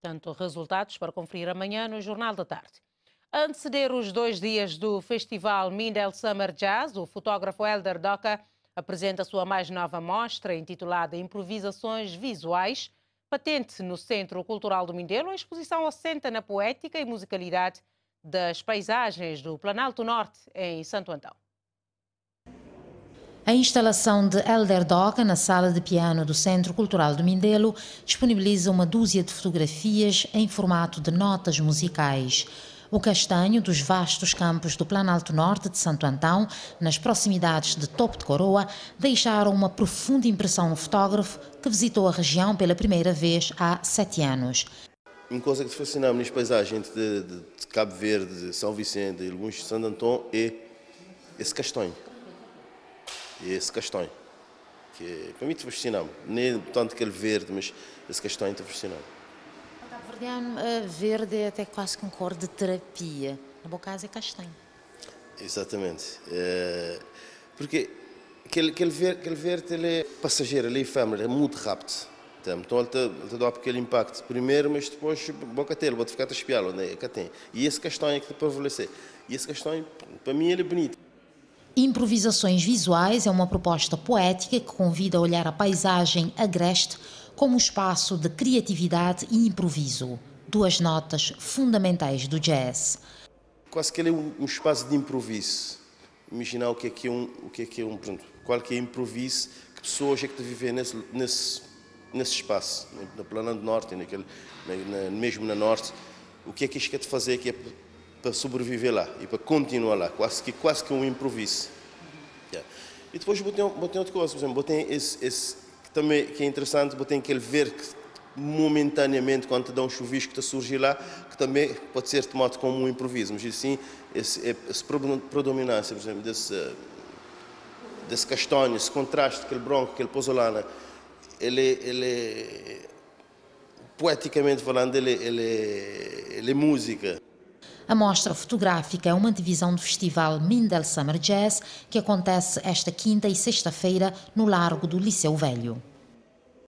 Tanto resultados para conferir amanhã no Jornal da Tarde. anteceder os dois dias do festival Mindel Summer Jazz, o fotógrafo Elder Doca apresenta a sua mais nova mostra, intitulada Improvisações Visuais, patente no Centro Cultural do Mindelo, a exposição assenta na poética e musicalidade das paisagens do Planalto Norte, em Santo Antão. A instalação de Elder Dog na sala de piano do Centro Cultural do Mindelo disponibiliza uma dúzia de fotografias em formato de notas musicais. O castanho dos vastos campos do Planalto Norte de Santo Antão, nas proximidades de Topo de Coroa, deixaram uma profunda impressão no fotógrafo que visitou a região pela primeira vez há sete anos. Uma coisa que fascinava-me nas paisagens de, de, de, Cabo Verde, de São Vicente e alguns de Santo Antão é esse castanho esse castanho, que para é mim te fascinava, nem tanto aquele verde, mas esse castanho te fascinava. O verde é até quase que um cor de terapia, no meu caso é castanho. Exatamente, é, porque aquele, aquele verde, aquele verde ele é passageiro, ele é efêmero, é muito rápido. Então, então ele te, ele te dá aquele impacto primeiro, mas depois boca tele, vou ficar a espiar, onde é E esse castanho é que te prevalece. E esse castanho, para mim, ele é bonito. Improvisações Visuais é uma proposta poética que convida a olhar a paisagem agreste como um espaço de criatividade e improviso, duas notas fundamentais do jazz. Quase que ele é um espaço de improviso. Imaginar o que é que é um, o que é que é um, pronto, qual que é improviso, que pessoas é que vivem nesse, nesse, nesse espaço, na Plana do Norte, naquele, na, mesmo na Norte, o que é que isto quer fazer, que é para sobreviver lá e para continuar lá, quase que, quase que um improviso. Yeah. E depois botei, botei outra coisa, por exemplo, botei esse, esse que também que é interessante, botei aquele ver que momentaneamente quando te dá um chuvisco que te surge lá, que também pode ser tomado como um improviso, mas assim, esse, esse predominância, por exemplo, desse, desse castanho, esse contraste, aquele bronco, aquele pozolana, né, ele, ele poeticamente falando, ele, ele, ele é música. A mostra fotográfica é uma divisão do festival Mindel Summer Jazz, que acontece esta quinta e sexta-feira no Largo do Liceu Velho.